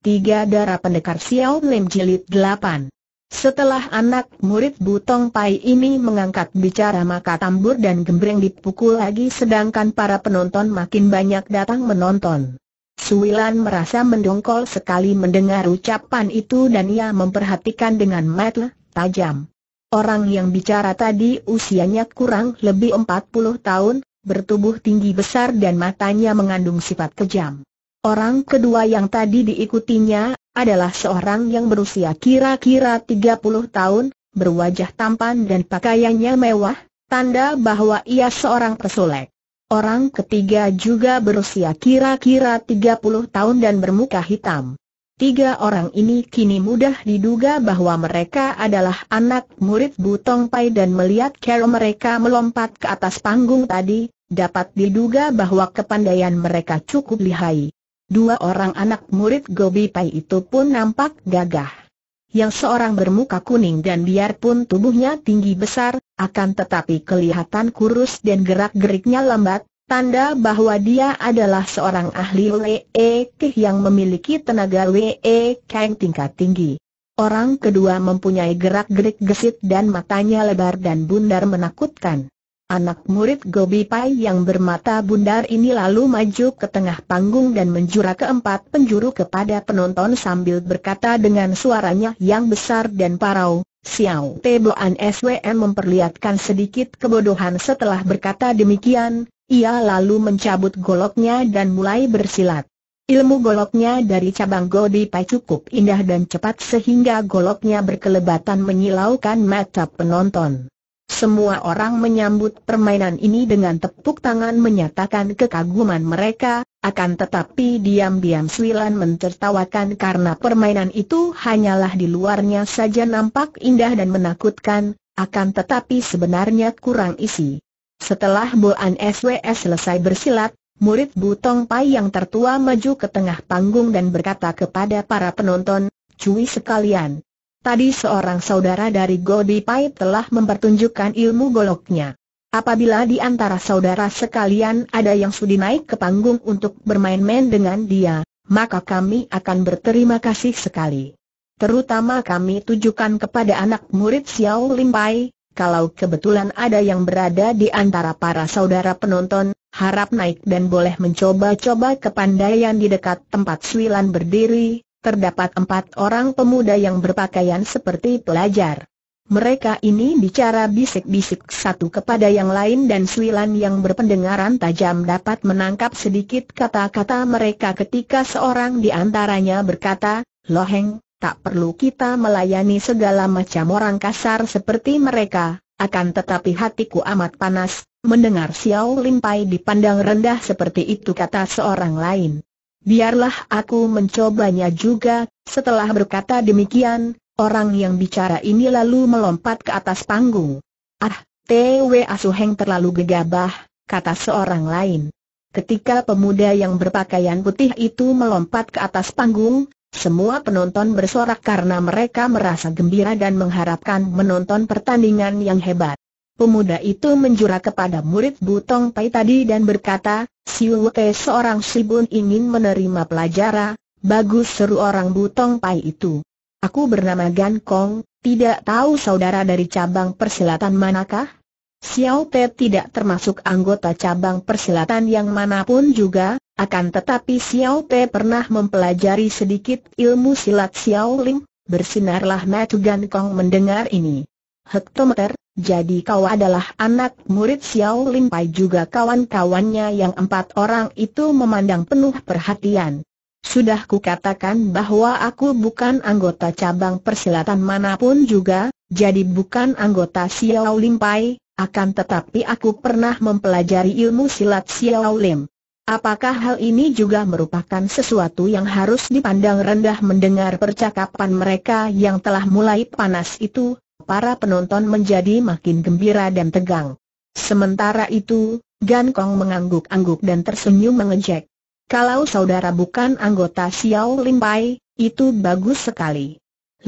Tiga Darah Pendekar Xiao Lim Jilid 8 Setelah anak murid Butong Pai ini mengangkat bicara maka tambur dan gembreng dipukul lagi sedangkan para penonton makin banyak datang menonton. Suwilan merasa mendongkol sekali mendengar ucapan itu dan ia memperhatikan dengan mata tajam. Orang yang bicara tadi usianya kurang lebih 40 tahun, bertubuh tinggi besar dan matanya mengandung sifat kejam. Orang kedua yang tadi diikutinya, adalah seorang yang berusia kira-kira 30 tahun, berwajah tampan dan pakaiannya mewah, tanda bahwa ia seorang pesulek. Orang ketiga juga berusia kira-kira 30 tahun dan bermuka hitam. Tiga orang ini kini mudah diduga bahwa mereka adalah anak murid Butong Pai dan melihat cara mereka melompat ke atas panggung tadi, dapat diduga bahwa kepandaian mereka cukup lihai. Dua orang anak murid Gobi Pai itu pun nampak gagah. Yang seorang bermuka kuning dan biarpun tubuhnya tinggi besar, akan tetapi kelihatan kurus dan gerak-geriknya lambat, tanda bahwa dia adalah seorang ahli Wee Keh yang memiliki tenaga Wee Kang tingkat tinggi. Orang kedua mempunyai gerak-gerik gesit dan matanya lebar dan bundar menakutkan. Anak murid Gobi Pai yang bermata bundar ini lalu maju ke tengah panggung dan menjura keempat penjuru kepada penonton sambil berkata dengan suaranya yang besar dan parau, Xiao Teboan SWM memperlihatkan sedikit kebodohan setelah berkata demikian, ia lalu mencabut goloknya dan mulai bersilat. Ilmu goloknya dari cabang Gobi Pai cukup indah dan cepat sehingga goloknya berkelebatan menyilaukan mata penonton. Semua orang menyambut permainan ini dengan tepuk tangan menyatakan kekaguman mereka, akan tetapi diam-diam Suilan mentertawakan karena permainan itu hanyalah di luarnya saja nampak indah dan menakutkan, akan tetapi sebenarnya kurang isi. Setelah Boan SWS selesai bersilat, murid Butong Pai yang tertua maju ke tengah panggung dan berkata kepada para penonton, Cui sekalian, Tadi seorang saudara dari Godi Pai telah mempertunjukkan ilmu goloknya. Apabila di antara saudara sekalian ada yang sudi naik ke panggung untuk bermain-main dengan dia, maka kami akan berterima kasih sekali. Terutama kami tujukan kepada anak murid Xiao Lim Pai. kalau kebetulan ada yang berada di antara para saudara penonton, harap naik dan boleh mencoba-coba kepandaian di dekat tempat Swilan berdiri, terdapat empat orang pemuda yang berpakaian seperti pelajar. Mereka ini bicara bisik-bisik satu kepada yang lain dan Suilan yang berpendengaran tajam dapat menangkap sedikit kata-kata mereka ketika seorang di antaranya berkata, Loheng, tak perlu kita melayani segala macam orang kasar seperti mereka, akan tetapi hatiku amat panas, mendengar Xiao Limpai dipandang rendah seperti itu kata seorang lain. Biarlah aku mencobanya juga, setelah berkata demikian, orang yang bicara ini lalu melompat ke atas panggung. Ah, Tw Asuheng terlalu gegabah, kata seorang lain. Ketika pemuda yang berpakaian putih itu melompat ke atas panggung, semua penonton bersorak karena mereka merasa gembira dan mengharapkan menonton pertandingan yang hebat. Pemuda itu menjura kepada murid Butong Pai tadi dan berkata, Siu Te seorang Sibun ingin menerima pelajaran, bagus seru orang Butong Pai itu. Aku bernama Gan Kong, tidak tahu saudara dari cabang persilatan manakah? Xiao Te tidak termasuk anggota cabang persilatan yang manapun juga, akan tetapi Xiao Te pernah mempelajari sedikit ilmu silat Xiao Ling, bersinarlah Matu Gan Kong mendengar ini hektometer, jadi kau adalah anak murid Xiao Lin Pai juga kawan-kawannya yang empat orang itu memandang penuh perhatian. Sudah kukatakan bahwa aku bukan anggota cabang persilatan manapun juga, jadi bukan anggota Xiao Lin Pai, akan tetapi aku pernah mempelajari ilmu silat Xiao Lin. Apakah hal ini juga merupakan sesuatu yang harus dipandang rendah mendengar percakapan mereka yang telah mulai panas itu? para penonton menjadi makin gembira dan tegang. Sementara itu, Gan Kong mengangguk-angguk dan tersenyum mengejek. Kalau saudara bukan anggota Xiao Limpai, itu bagus sekali.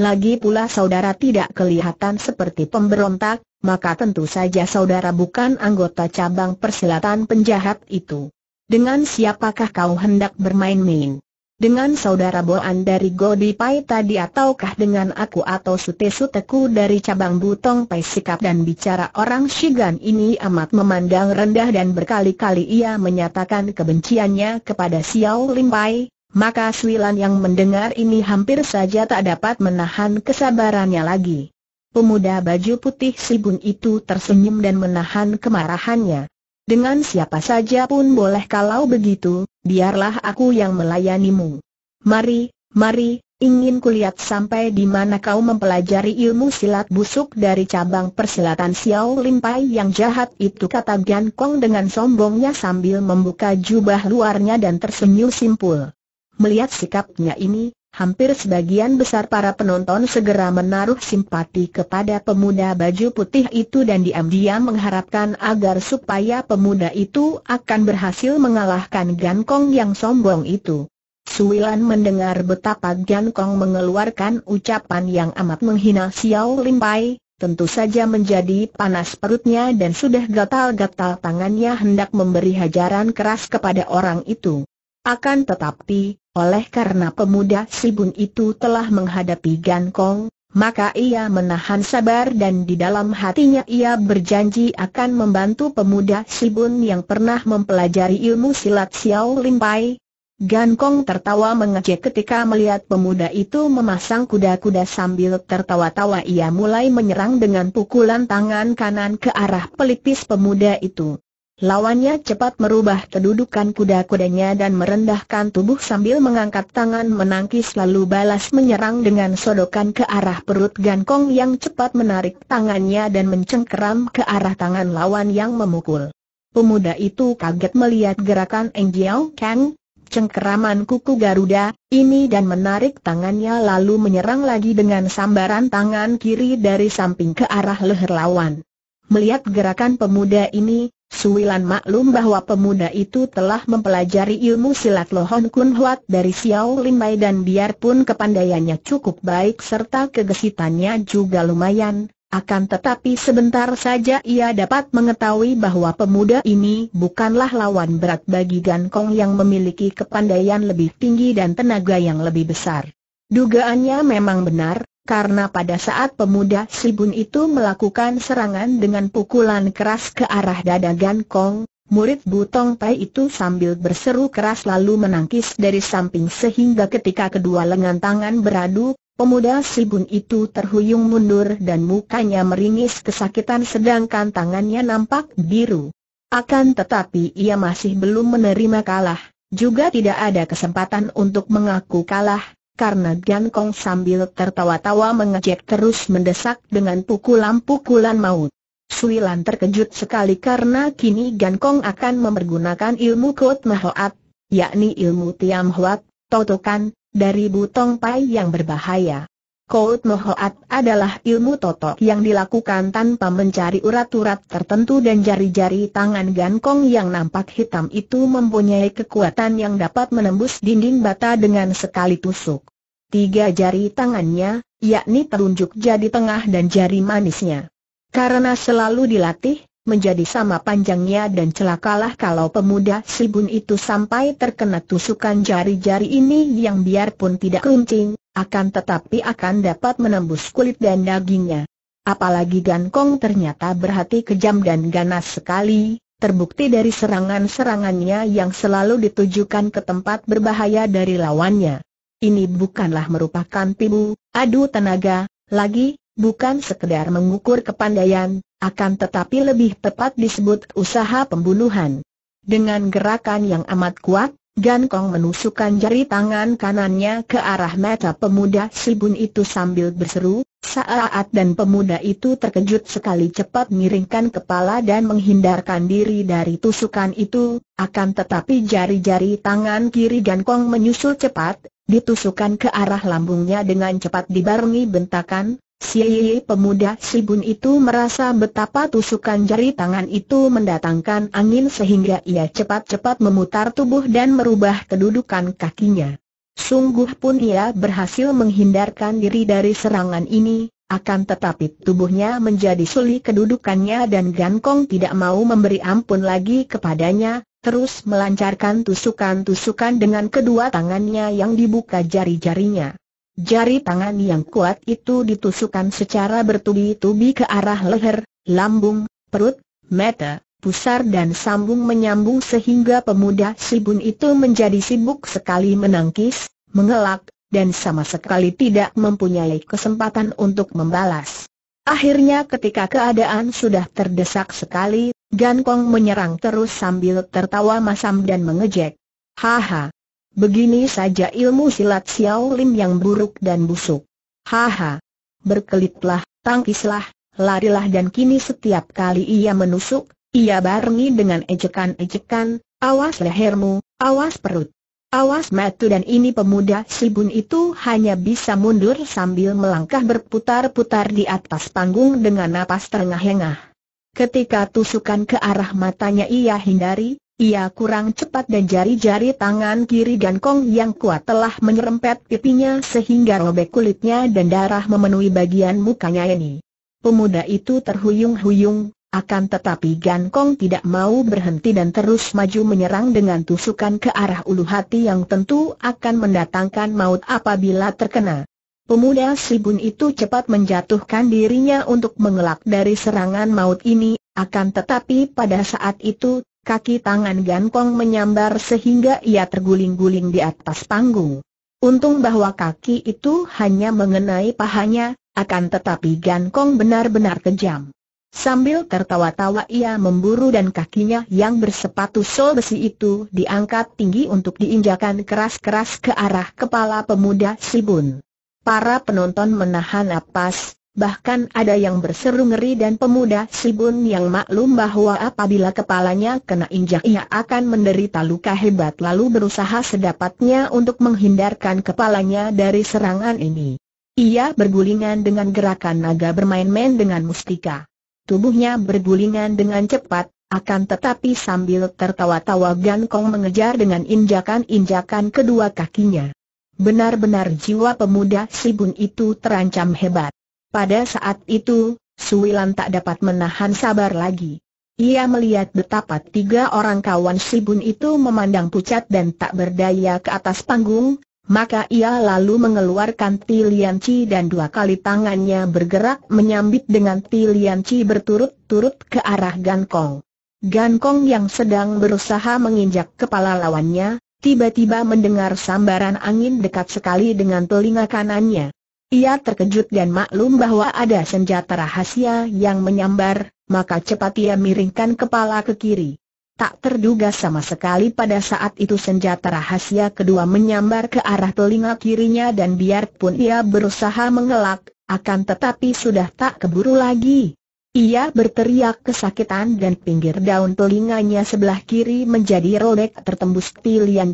Lagi pula saudara tidak kelihatan seperti pemberontak, maka tentu saja saudara bukan anggota cabang persilatan penjahat itu. Dengan siapakah kau hendak bermain-main? Dengan saudara Boan dari Godi Pai tadi ataukah dengan aku atau sute-suteku dari cabang Butong Pai sikap dan bicara orang Shigan ini amat memandang rendah dan berkali-kali ia menyatakan kebenciannya kepada Xiao Lim Pai, maka Swilan yang mendengar ini hampir saja tak dapat menahan kesabarannya lagi. Pemuda baju putih Sibun itu tersenyum dan menahan kemarahannya. Dengan siapa saja pun boleh kalau begitu, biarlah aku yang melayanimu. Mari, mari, ingin kulihat sampai di mana kau mempelajari ilmu silat busuk dari cabang persilatan Xiao Limpai yang jahat itu kata Gan Kong dengan sombongnya sambil membuka jubah luarnya dan tersenyum simpul. Melihat sikapnya ini, hampir sebagian besar para penonton segera menaruh simpati kepada pemuda baju putih itu dan diam-diam mengharapkan agar supaya pemuda itu akan berhasil mengalahkan Gan Kong yang sombong itu. Suilan mendengar betapa Gan Kong mengeluarkan ucapan yang amat menghina Xiao Lim Pai, tentu saja menjadi panas perutnya dan sudah gatal-gatal tangannya hendak memberi hajaran keras kepada orang itu. Akan tetapi, oleh karena pemuda Sibun itu telah menghadapi Gan Kong, maka ia menahan sabar dan di dalam hatinya ia berjanji akan membantu pemuda Sibun yang pernah mempelajari ilmu silat Xiao Lim Pai. Gan Kong tertawa mengejek ketika melihat pemuda itu memasang kuda-kuda sambil tertawa-tawa ia mulai menyerang dengan pukulan tangan kanan ke arah pelipis pemuda itu. Lawannya cepat merubah kedudukan kuda-kudanya dan merendahkan tubuh sambil mengangkat tangan menangkis lalu balas menyerang dengan sodokan ke arah perut Gankong yang cepat menarik tangannya dan mencengkeram ke arah tangan lawan yang memukul. Pemuda itu kaget melihat gerakan Eng Kang, cengkeraman kuku Garuda, ini dan menarik tangannya lalu menyerang lagi dengan sambaran tangan kiri dari samping ke arah leher lawan. Melihat gerakan pemuda ini, Suwilan maklum bahwa pemuda itu telah mempelajari ilmu silat Lohon Kun Huat dari Xiao Limai dan biarpun kepandaiannya cukup baik serta kegesitannya juga lumayan, akan tetapi sebentar saja ia dapat mengetahui bahwa pemuda ini bukanlah lawan berat bagi Gan Kong yang memiliki kepandaian lebih tinggi dan tenaga yang lebih besar. Dugaannya memang benar, karena pada saat pemuda Sibun itu melakukan serangan dengan pukulan keras ke arah dada Gan Kong, murid Butong Tai itu sambil berseru keras lalu menangkis dari samping sehingga ketika kedua lengan tangan beradu, pemuda Sibun itu terhuyung mundur dan mukanya meringis kesakitan sedangkan tangannya nampak biru. Akan tetapi ia masih belum menerima kalah, juga tidak ada kesempatan untuk mengaku kalah, karena Gan Kong sambil tertawa-tawa mengejek terus mendesak dengan pukulan-pukulan maut. Sui Lan terkejut sekali karena kini Gan Kong akan mempergunakan ilmu Kot Mahoat, yakni ilmu Tiam Hoat, totokan, dari Butong Pai yang berbahaya. Kout Mohoat adalah ilmu totok yang dilakukan tanpa mencari urat-urat tertentu dan jari-jari tangan Gankong yang nampak hitam itu mempunyai kekuatan yang dapat menembus dinding bata dengan sekali tusuk. Tiga jari tangannya, yakni telunjuk jari tengah dan jari manisnya. Karena selalu dilatih, menjadi sama panjangnya dan celakalah kalau pemuda Sibun itu sampai terkena tusukan jari-jari ini yang biarpun tidak runcing, akan tetapi akan dapat menembus kulit dan dagingnya. Apalagi Gan Kong ternyata berhati kejam dan ganas sekali, terbukti dari serangan-serangannya yang selalu ditujukan ke tempat berbahaya dari lawannya. Ini bukanlah merupakan tibu, adu tenaga, lagi, bukan sekedar mengukur kepandaian, akan tetapi lebih tepat disebut usaha pembunuhan. Dengan gerakan yang amat kuat, Gan Kong menusukkan jari tangan kanannya ke arah mata pemuda Sibun itu sambil berseru, saat dan pemuda itu terkejut sekali cepat miringkan kepala dan menghindarkan diri dari tusukan itu, akan tetapi jari-jari tangan kiri Gan Kong menyusul cepat, ditusukan ke arah lambungnya dengan cepat dibarengi bentakan, Si pemuda Sibun itu merasa betapa tusukan jari tangan itu mendatangkan angin sehingga ia cepat-cepat memutar tubuh dan merubah kedudukan kakinya. Sungguh pun ia berhasil menghindarkan diri dari serangan ini, akan tetapi tubuhnya menjadi sulit kedudukannya dan Gankong tidak mau memberi ampun lagi kepadanya, terus melancarkan tusukan-tusukan dengan kedua tangannya yang dibuka jari-jarinya. Jari tangan yang kuat itu ditusukkan secara bertubi-tubi ke arah leher, lambung, perut, mata, pusar dan sambung menyambung sehingga pemuda Sibun itu menjadi sibuk sekali menangkis, mengelak, dan sama sekali tidak mempunyai kesempatan untuk membalas. Akhirnya ketika keadaan sudah terdesak sekali, Gan Kong menyerang terus sambil tertawa masam dan mengejek. Haha, Begini saja ilmu silat Xiao Lim yang buruk dan busuk. Haha. Berkelitlah, tangkislah, larilah dan kini setiap kali ia menusuk, ia barengi dengan ejekan-ejekan, awas lehermu, awas perut. Awas matu dan ini pemuda si bun itu hanya bisa mundur sambil melangkah berputar-putar di atas panggung dengan napas terengah-engah. Ketika tusukan ke arah matanya ia hindari, ia kurang cepat dan jari-jari tangan kiri Gankong yang kuat telah menyerempet pipinya sehingga robek kulitnya dan darah memenuhi bagian mukanya ini. Pemuda itu terhuyung-huyung, akan tetapi Gankong tidak mau berhenti dan terus maju menyerang dengan tusukan ke arah ulu hati yang tentu akan mendatangkan maut apabila terkena. Pemuda Sibun itu cepat menjatuhkan dirinya untuk mengelak dari serangan maut ini, akan tetapi pada saat itu, Kaki tangan Gankong menyambar sehingga ia terguling-guling di atas panggung. Untung bahwa kaki itu hanya mengenai pahanya, akan tetapi Gankong benar-benar kejam. Sambil tertawa-tawa ia memburu dan kakinya yang bersepatu sol besi itu diangkat tinggi untuk diinjakan keras-keras ke arah kepala pemuda Sibun. Para penonton menahan napas, Bahkan ada yang berseru ngeri dan pemuda Sibun yang maklum bahwa apabila kepalanya kena injak ia akan menderita luka hebat lalu berusaha sedapatnya untuk menghindarkan kepalanya dari serangan ini. Ia bergulingan dengan gerakan naga bermain-main dengan mustika. Tubuhnya bergulingan dengan cepat, akan tetapi sambil tertawa-tawa Gan Kong mengejar dengan injakan-injakan kedua kakinya. Benar-benar jiwa pemuda Sibun itu terancam hebat. Pada saat itu, Suilan tak dapat menahan sabar lagi. Ia melihat betapa tiga orang kawan Sibun itu memandang pucat dan tak berdaya ke atas panggung, maka ia lalu mengeluarkan tilianci dan dua kali tangannya bergerak menyambit dengan tilianci berturut-turut ke arah Gan Kong. Gan Kong yang sedang berusaha menginjak kepala lawannya, tiba-tiba mendengar sambaran angin dekat sekali dengan telinga kanannya. Ia terkejut dan maklum bahwa ada senjata rahasia yang menyambar, maka cepat ia miringkan kepala ke kiri. Tak terduga sama sekali pada saat itu senjata rahasia kedua menyambar ke arah telinga kirinya dan biarpun ia berusaha mengelak, akan tetapi sudah tak keburu lagi. Ia berteriak kesakitan dan pinggir daun telinganya sebelah kiri menjadi robek tertembus pilihan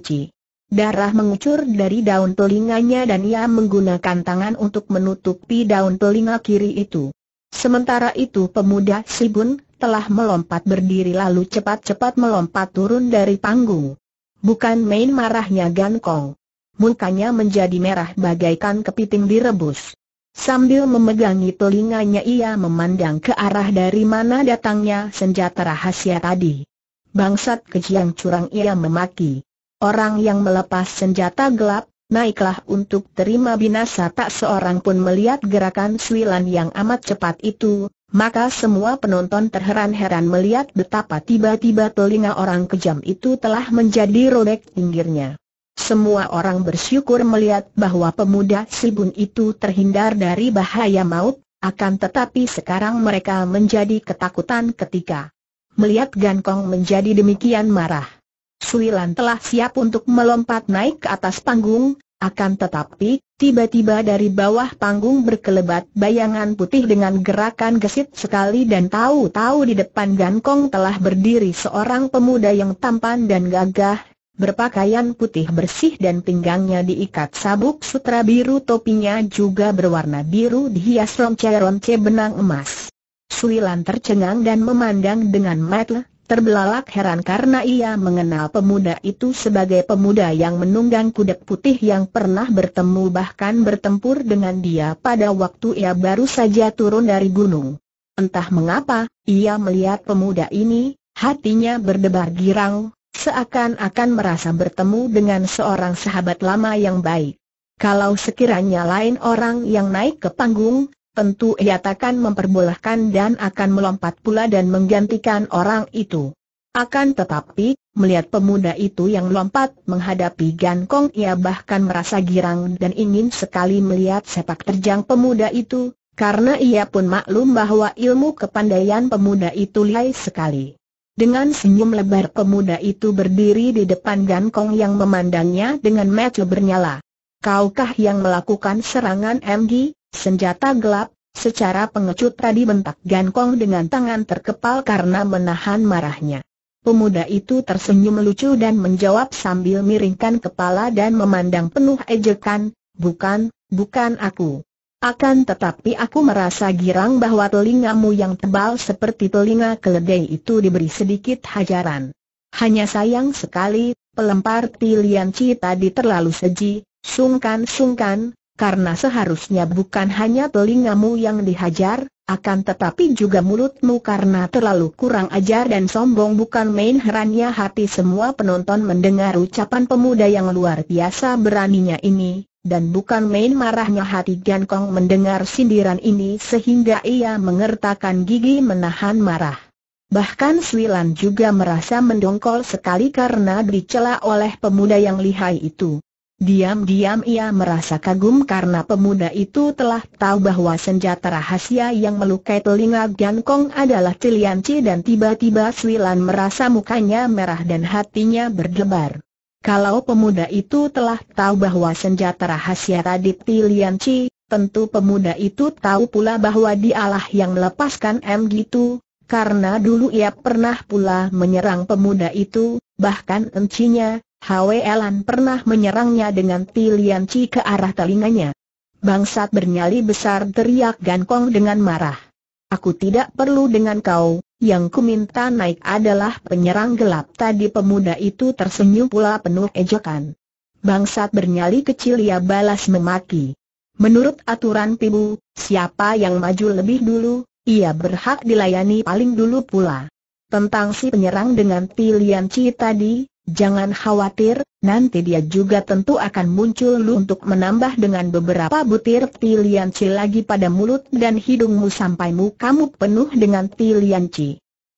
Darah mengucur dari daun telinganya dan ia menggunakan tangan untuk menutupi daun telinga kiri itu. Sementara itu pemuda Sibun telah melompat berdiri lalu cepat-cepat melompat turun dari panggung. Bukan main marahnya Gan Kong. Mukanya menjadi merah bagaikan kepiting direbus. Sambil memegangi telinganya ia memandang ke arah dari mana datangnya senjata rahasia tadi. Bangsat kejiang curang ia memaki orang yang melepas senjata gelap, naiklah untuk terima binasa tak seorang pun melihat gerakan Suilan yang amat cepat itu, maka semua penonton terheran-heran melihat betapa tiba-tiba telinga orang kejam itu telah menjadi robek pinggirnya. Semua orang bersyukur melihat bahwa pemuda Sibun itu terhindar dari bahaya maut, akan tetapi sekarang mereka menjadi ketakutan ketika melihat Gankong menjadi demikian marah. Shui telah siap untuk melompat naik ke atas panggung, akan tetapi, tiba-tiba dari bawah panggung berkelebat bayangan putih dengan gerakan gesit sekali dan tahu-tahu di depan Gankong telah berdiri seorang pemuda yang tampan dan gagah, berpakaian putih bersih dan pinggangnya diikat sabuk sutra biru topinya juga berwarna biru dihias ronce-ronce benang emas. Suilan tercengang dan memandang dengan mata Terbelalak heran karena ia mengenal pemuda itu sebagai pemuda yang menunggang kuda putih yang pernah bertemu bahkan bertempur dengan dia pada waktu ia baru saja turun dari gunung. Entah mengapa, ia melihat pemuda ini, hatinya berdebar girang, seakan-akan merasa bertemu dengan seorang sahabat lama yang baik. Kalau sekiranya lain orang yang naik ke panggung, tentu ia takkan memperbolehkan dan akan melompat pula dan menggantikan orang itu. Akan tetapi, melihat pemuda itu yang lompat menghadapi Gan Kong ia bahkan merasa girang dan ingin sekali melihat sepak terjang pemuda itu, karena ia pun maklum bahwa ilmu kepandaian pemuda itu lihai sekali. Dengan senyum lebar pemuda itu berdiri di depan Gan Kong yang memandangnya dengan mata bernyala. Kaukah yang melakukan serangan MG? Senjata gelap, secara pengecut tadi bentak gankong dengan tangan terkepal karena menahan marahnya. Pemuda itu tersenyum lucu dan menjawab sambil miringkan kepala dan memandang penuh ejekan, bukan, bukan aku. Akan tetapi aku merasa girang bahwa telingamu yang tebal seperti telinga keledai itu diberi sedikit hajaran. Hanya sayang sekali, pelempar Tilian cita tadi terlalu seji, sungkan-sungkan, karena seharusnya bukan hanya telingamu yang dihajar, akan tetapi juga mulutmu karena terlalu kurang ajar dan sombong bukan main herannya hati semua penonton mendengar ucapan pemuda yang luar biasa beraninya ini, dan bukan main marahnya hati Gan Kong mendengar sindiran ini sehingga ia mengertakkan gigi menahan marah. Bahkan Swilan juga merasa mendongkol sekali karena dicela oleh pemuda yang lihai itu. Diam-diam ia merasa kagum karena pemuda itu telah tahu bahwa senjata rahasia yang melukai telinga Gan Kong adalah Cilianci dan tiba-tiba Swilan merasa mukanya merah dan hatinya berdebar. Kalau pemuda itu telah tahu bahwa senjata rahasia tadi Cilianci, tentu pemuda itu tahu pula bahwa dialah yang melepaskan M gitu, karena dulu ia pernah pula menyerang pemuda itu, bahkan encinya, Hwe Elan pernah menyerangnya dengan tilian Ci ke arah telinganya. Bangsat bernyali besar teriak Gan Kong dengan marah. Aku tidak perlu dengan kau, yang kuminta naik adalah penyerang gelap tadi pemuda itu tersenyum pula penuh ejekan. Bangsat bernyali kecil ia balas memaki. Menurut aturan pibu, siapa yang maju lebih dulu, ia berhak dilayani paling dulu pula. Tentang si penyerang dengan pilihan Ci tadi, Jangan khawatir, nanti dia juga tentu akan muncul lu untuk menambah dengan beberapa butir tilian ci lagi pada mulut dan hidungmu sampai mukamu penuh dengan tilian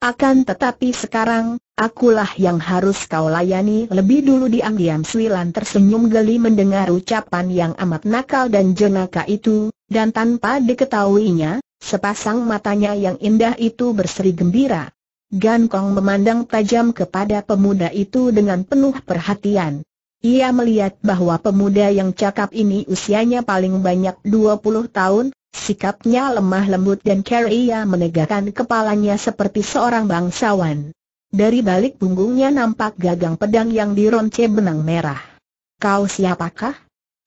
Akan tetapi sekarang, akulah yang harus kau layani lebih dulu diam-diam Suilan tersenyum geli mendengar ucapan yang amat nakal dan jenaka itu, dan tanpa diketahuinya, sepasang matanya yang indah itu berseri gembira. Gan Kong memandang tajam kepada pemuda itu dengan penuh perhatian. Ia melihat bahwa pemuda yang cakap ini usianya paling banyak 20 tahun, sikapnya lemah lembut dan ia menegakkan kepalanya seperti seorang bangsawan. Dari balik punggungnya nampak gagang pedang yang dironce benang merah. Kau siapakah?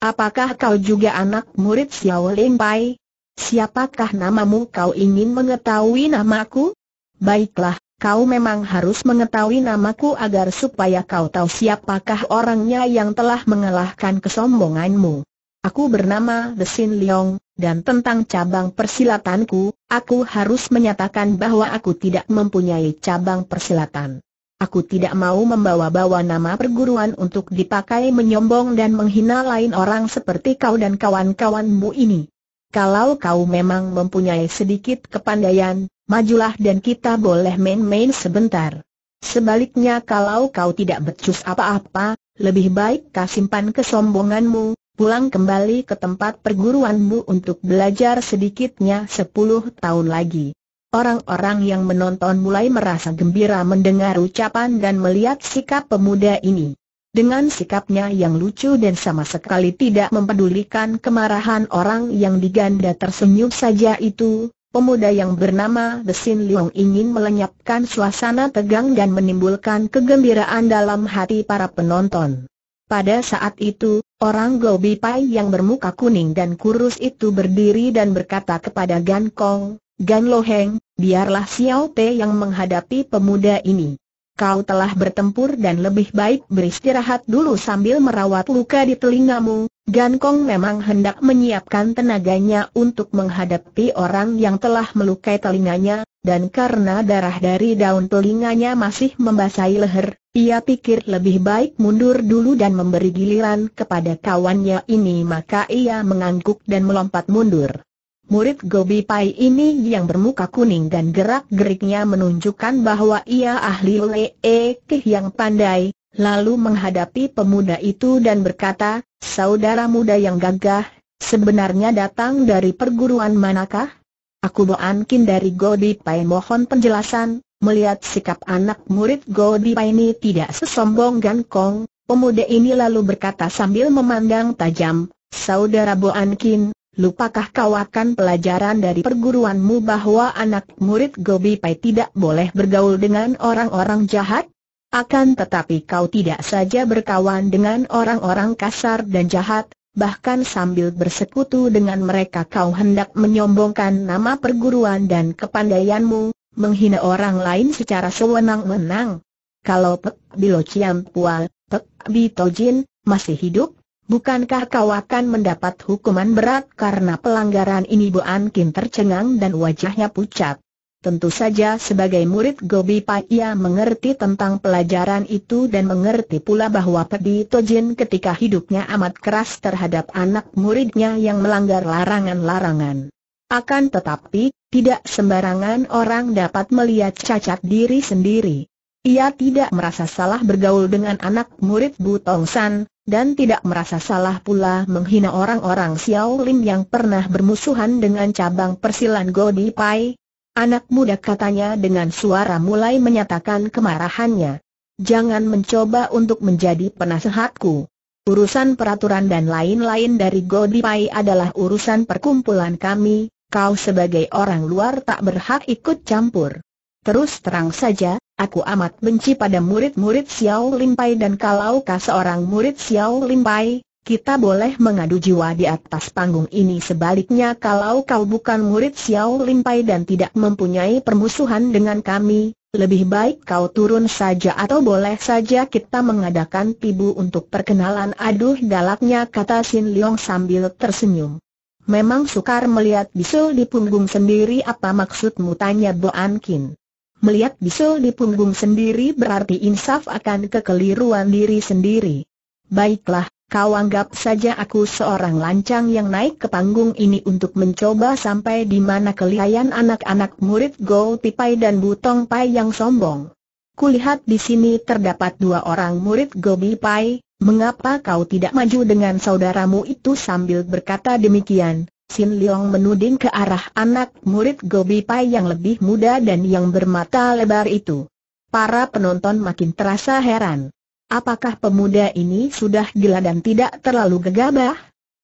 Apakah kau juga anak murid Xiao Ling Pai? Siapakah namamu kau ingin mengetahui namaku? Baiklah, kau memang harus mengetahui namaku agar supaya kau tahu siapakah orangnya yang telah mengalahkan kesombonganmu. Aku bernama Desin Leong, dan tentang cabang persilatanku, aku harus menyatakan bahwa aku tidak mempunyai cabang persilatan. Aku tidak mau membawa-bawa nama perguruan untuk dipakai menyombong dan menghina lain orang seperti kau dan kawan-kawanmu ini. Kalau kau memang mempunyai sedikit kepandaian, majulah dan kita boleh main-main sebentar. Sebaliknya kalau kau tidak becus apa-apa, lebih baik kau simpan kesombonganmu, pulang kembali ke tempat perguruanmu untuk belajar sedikitnya 10 tahun lagi. Orang-orang yang menonton mulai merasa gembira mendengar ucapan dan melihat sikap pemuda ini. Dengan sikapnya yang lucu dan sama sekali tidak mempedulikan kemarahan orang yang diganda tersenyum saja itu, Pemuda yang bernama Desin Leong ingin melenyapkan suasana tegang dan menimbulkan kegembiraan dalam hati para penonton. Pada saat itu, orang Gobi Pai yang bermuka kuning dan kurus itu berdiri dan berkata kepada Gan Kong, Gan Loheng, biarlah Xiao Te yang menghadapi pemuda ini kau telah bertempur dan lebih baik beristirahat dulu sambil merawat luka di telingamu. Gan Kong memang hendak menyiapkan tenaganya untuk menghadapi orang yang telah melukai telinganya, dan karena darah dari daun telinganya masih membasahi leher, ia pikir lebih baik mundur dulu dan memberi giliran kepada kawannya ini maka ia mengangguk dan melompat mundur. Murid Gobi Pai ini yang bermuka kuning dan gerak-geriknya menunjukkan bahwa ia ahli lee yang pandai, lalu menghadapi pemuda itu dan berkata, Saudara muda yang gagah, sebenarnya datang dari perguruan manakah? Aku Boan Kin dari Gobi Pai mohon penjelasan, melihat sikap anak murid Gobi Pai ini tidak sesombong Gan Kong, pemuda ini lalu berkata sambil memandang tajam, Saudara Boan Kin, Lupakah kau akan pelajaran dari perguruanmu bahwa anak murid Gobi Pai tidak boleh bergaul dengan orang-orang jahat? Akan tetapi kau tidak saja berkawan dengan orang-orang kasar dan jahat, bahkan sambil bersekutu dengan mereka kau hendak menyombongkan nama perguruan dan kepandaianmu, menghina orang lain secara sewenang-wenang. Kalau Pek Bilo Pual Pek Bitojin, masih hidup, Bukankah kau akan mendapat hukuman berat karena pelanggaran ini Bu Kim tercengang dan wajahnya pucat. Tentu saja sebagai murid Gobi Pai ia mengerti tentang pelajaran itu dan mengerti pula bahwa Pedi Tojin ketika hidupnya amat keras terhadap anak muridnya yang melanggar larangan-larangan. Akan tetapi, tidak sembarangan orang dapat melihat cacat diri sendiri. Ia tidak merasa salah bergaul dengan anak murid Bu Tong San, dan tidak merasa salah pula menghina orang-orang Xiao Lim yang pernah bermusuhan dengan cabang persilan Godi Pai. Anak muda katanya dengan suara mulai menyatakan kemarahannya. Jangan mencoba untuk menjadi penasehatku. Urusan peraturan dan lain-lain dari Godi Pai adalah urusan perkumpulan kami, kau sebagai orang luar tak berhak ikut campur. Terus terang saja, Aku amat benci pada murid-murid Xiao Limpai dan kalau kau seorang murid Xiao Limpai, kita boleh mengadu jiwa di atas panggung ini sebaliknya kalau kau bukan murid Xiao Limpai dan tidak mempunyai permusuhan dengan kami, lebih baik kau turun saja atau boleh saja kita mengadakan tibu untuk perkenalan aduh galaknya kata Xin Leong sambil tersenyum. Memang sukar melihat bisul di punggung sendiri apa maksudmu tanya Bo An Kin melihat bisul di punggung sendiri berarti insaf akan kekeliruan diri sendiri. Baiklah, kau anggap saja aku seorang lancang yang naik ke panggung ini untuk mencoba sampai di mana kelihayan anak-anak murid Go Tipai dan Butong Pai yang sombong. Kulihat di sini terdapat dua orang murid Go Pai, mengapa kau tidak maju dengan saudaramu itu sambil berkata demikian? Sin Leong menuding ke arah anak murid Gobi Pai yang lebih muda dan yang bermata lebar itu. Para penonton makin terasa heran. Apakah pemuda ini sudah gila dan tidak terlalu gegabah?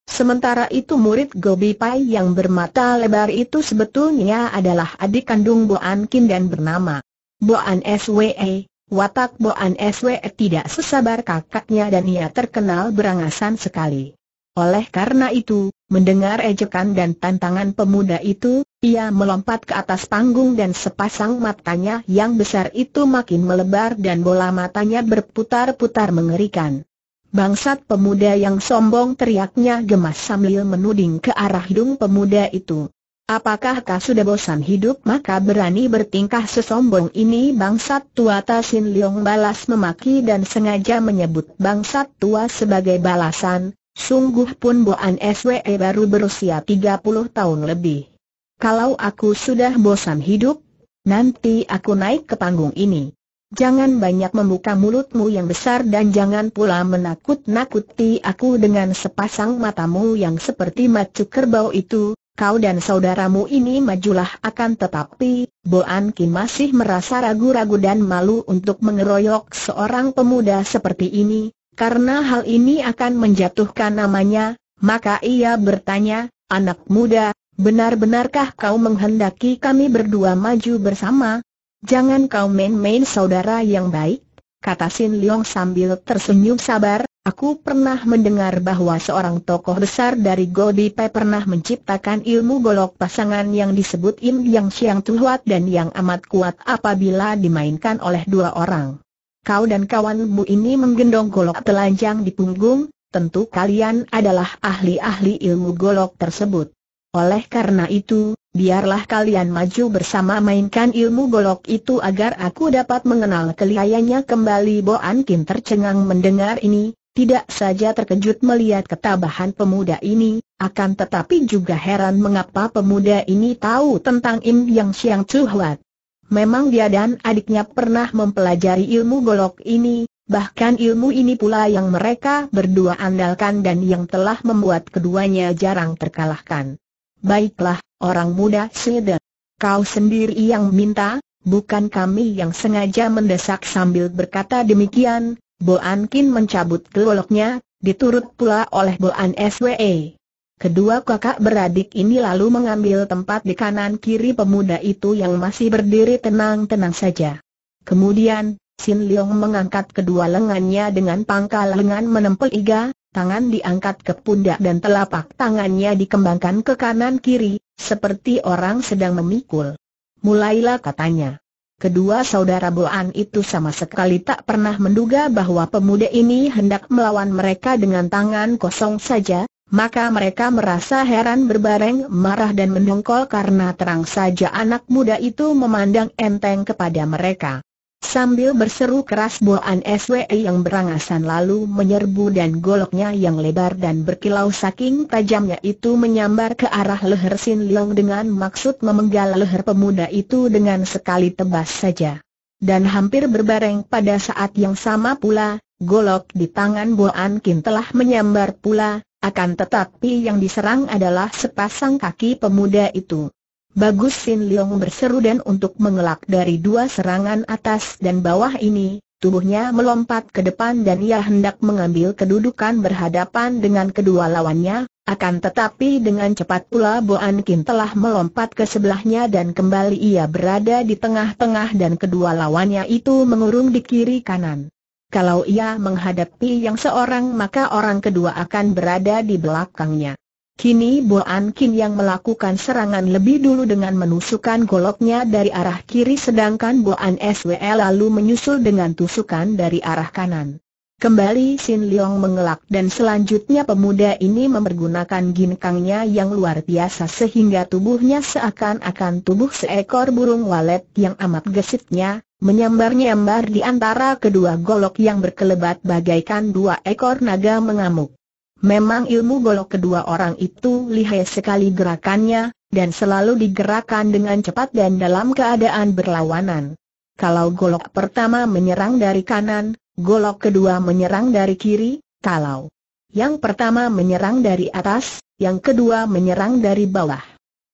Sementara itu murid Gobi Pai yang bermata lebar itu sebetulnya adalah adik kandung Boan Kim dan bernama Boan SWE. Watak Boan SWE tidak sesabar kakaknya dan ia terkenal berangasan sekali. Oleh karena itu, mendengar ejekan dan tantangan pemuda itu, ia melompat ke atas panggung dan sepasang matanya yang besar itu makin melebar dan bola matanya berputar-putar mengerikan. Bangsat pemuda yang sombong teriaknya gemas sambil menuding ke arah hidung pemuda itu. Apakah kau sudah bosan hidup maka berani bertingkah sesombong ini bangsat tua Tasin Leong balas memaki dan sengaja menyebut bangsat tua sebagai balasan, Sungguh pun Boan SWE baru berusia 30 tahun lebih. Kalau aku sudah bosan hidup, nanti aku naik ke panggung ini. Jangan banyak membuka mulutmu yang besar dan jangan pula menakut-nakuti aku dengan sepasang matamu yang seperti macu kerbau itu, kau dan saudaramu ini majulah akan tetapi, Boan Ki masih merasa ragu-ragu dan malu untuk mengeroyok seorang pemuda seperti ini, karena hal ini akan menjatuhkan namanya, maka ia bertanya, anak muda, benar-benarkah kau menghendaki kami berdua maju bersama? Jangan kau main-main saudara yang baik, kata Sin Leong sambil tersenyum sabar, Aku pernah mendengar bahwa seorang tokoh besar dari Godi Pai pernah menciptakan ilmu golok pasangan yang disebut Im Yang Siang Tuhuat dan yang amat kuat apabila dimainkan oleh dua orang. Kau dan kawanmu ini menggendong golok telanjang di punggung, tentu kalian adalah ahli-ahli ilmu golok tersebut. Oleh karena itu, biarlah kalian maju bersama mainkan ilmu golok itu agar aku dapat mengenal keliayanya kembali Boan Kim tercengang mendengar ini, tidak saja terkejut melihat ketabahan pemuda ini, akan tetapi juga heran mengapa pemuda ini tahu tentang Im Yang siang Chu Huat. Memang dia dan adiknya pernah mempelajari ilmu golok ini, bahkan ilmu ini pula yang mereka berdua andalkan dan yang telah membuat keduanya jarang terkalahkan. Baiklah, orang muda Seder. Kau sendiri yang minta, bukan kami yang sengaja mendesak sambil berkata demikian, Boan Kin mencabut goloknya, diturut pula oleh Boan SWE. Kedua kakak beradik ini lalu mengambil tempat di kanan kiri pemuda itu yang masih berdiri tenang-tenang saja. Kemudian, Sin Leong mengangkat kedua lengannya dengan pangkal lengan menempel iga, tangan diangkat ke pundak dan telapak tangannya dikembangkan ke kanan kiri, seperti orang sedang memikul. Mulailah katanya. Kedua saudara Boan itu sama sekali tak pernah menduga bahwa pemuda ini hendak melawan mereka dengan tangan kosong saja, maka mereka merasa heran berbareng marah dan mendongkol karena terang saja anak muda itu memandang enteng kepada mereka. Sambil berseru keras Boan SWE yang berangasan lalu menyerbu dan goloknya yang lebar dan berkilau saking tajamnya itu menyambar ke arah leher Sin Leong dengan maksud memenggal leher pemuda itu dengan sekali tebas saja. Dan hampir berbareng pada saat yang sama pula, golok di tangan Boan Kin telah menyambar pula, akan tetapi yang diserang adalah sepasang kaki pemuda itu. Bagus Sin Leong berseru dan untuk mengelak dari dua serangan atas dan bawah ini, tubuhnya melompat ke depan dan ia hendak mengambil kedudukan berhadapan dengan kedua lawannya, akan tetapi dengan cepat pula Boan Kim telah melompat ke sebelahnya dan kembali ia berada di tengah-tengah dan kedua lawannya itu mengurung di kiri kanan kalau ia menghadapi yang seorang maka orang kedua akan berada di belakangnya. Kini Boan Kin yang melakukan serangan lebih dulu dengan menusukkan goloknya dari arah kiri sedangkan Boan SWL lalu menyusul dengan tusukan dari arah kanan. Kembali Sin Leong mengelak dan selanjutnya pemuda ini mempergunakan ginkangnya yang luar biasa sehingga tubuhnya seakan-akan tubuh seekor burung walet yang amat gesitnya, menyambar-nyambar di antara kedua golok yang berkelebat bagaikan dua ekor naga mengamuk. Memang ilmu golok kedua orang itu lihai sekali gerakannya, dan selalu digerakkan dengan cepat dan dalam keadaan berlawanan. Kalau golok pertama menyerang dari kanan, Golok kedua menyerang dari kiri, kalau yang pertama menyerang dari atas, yang kedua menyerang dari bawah.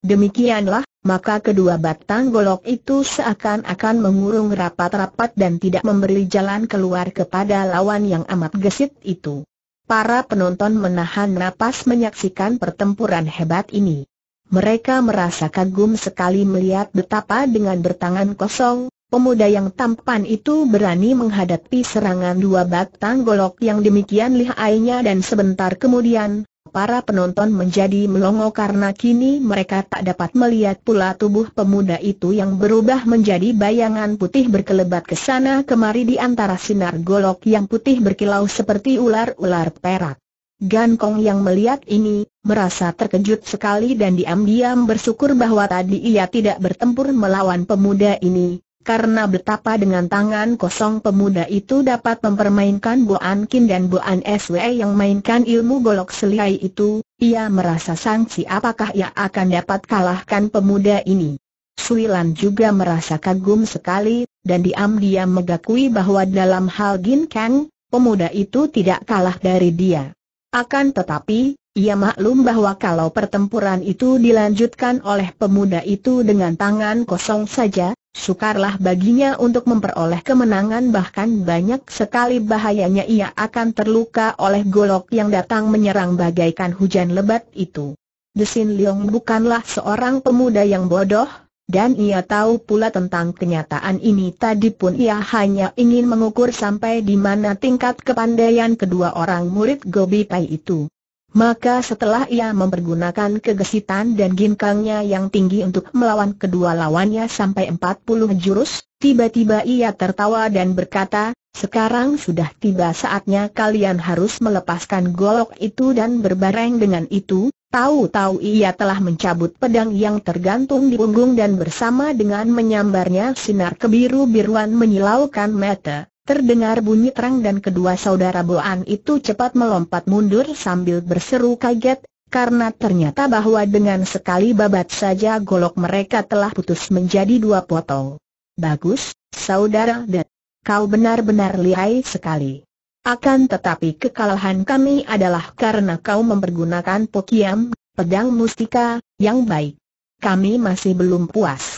Demikianlah, maka kedua batang golok itu seakan-akan mengurung rapat-rapat dan tidak memberi jalan keluar kepada lawan yang amat gesit itu. Para penonton menahan napas menyaksikan pertempuran hebat ini. Mereka merasa kagum sekali melihat betapa dengan bertangan kosong, Pemuda yang tampan itu berani menghadapi serangan dua batang golok yang demikian lihainya dan sebentar kemudian, para penonton menjadi melongo karena kini mereka tak dapat melihat pula tubuh pemuda itu yang berubah menjadi bayangan putih berkelebat ke sana kemari di antara sinar golok yang putih berkilau seperti ular-ular perak. Gan Kong yang melihat ini, merasa terkejut sekali dan diam-diam bersyukur bahwa tadi ia tidak bertempur melawan pemuda ini, karena betapa dengan tangan kosong pemuda itu dapat mempermainkan Boan Kin dan Bu Boan SW yang mainkan ilmu golok selai itu, ia merasa sangsi apakah ia akan dapat kalahkan pemuda ini. Suilan juga merasa kagum sekali, dan diam-diam mengakui bahwa dalam hal Gin Kang, pemuda itu tidak kalah dari dia. Akan tetapi, ia maklum bahwa kalau pertempuran itu dilanjutkan oleh pemuda itu dengan tangan kosong saja, Sukarlah baginya untuk memperoleh kemenangan bahkan banyak sekali bahayanya ia akan terluka oleh golok yang datang menyerang bagaikan hujan lebat itu. Desin Leong bukanlah seorang pemuda yang bodoh, dan ia tahu pula tentang kenyataan ini tadi pun ia hanya ingin mengukur sampai di mana tingkat kepandaian kedua orang murid Gobi Pai itu. Maka setelah ia mempergunakan kegesitan dan ginkangnya yang tinggi untuk melawan kedua lawannya sampai 40 jurus, tiba-tiba ia tertawa dan berkata, sekarang sudah tiba saatnya kalian harus melepaskan golok itu dan berbareng dengan itu, Tahu-tahu ia telah mencabut pedang yang tergantung di punggung dan bersama dengan menyambarnya sinar kebiru-biruan menyilaukan mata. Terdengar bunyi terang dan kedua saudara Boan itu cepat melompat mundur sambil berseru kaget, karena ternyata bahwa dengan sekali babat saja golok mereka telah putus menjadi dua potong. Bagus, saudara Dan, Kau benar-benar lihai sekali. Akan tetapi kekalahan kami adalah karena kau mempergunakan pokiam, pedang mustika, yang baik. Kami masih belum puas.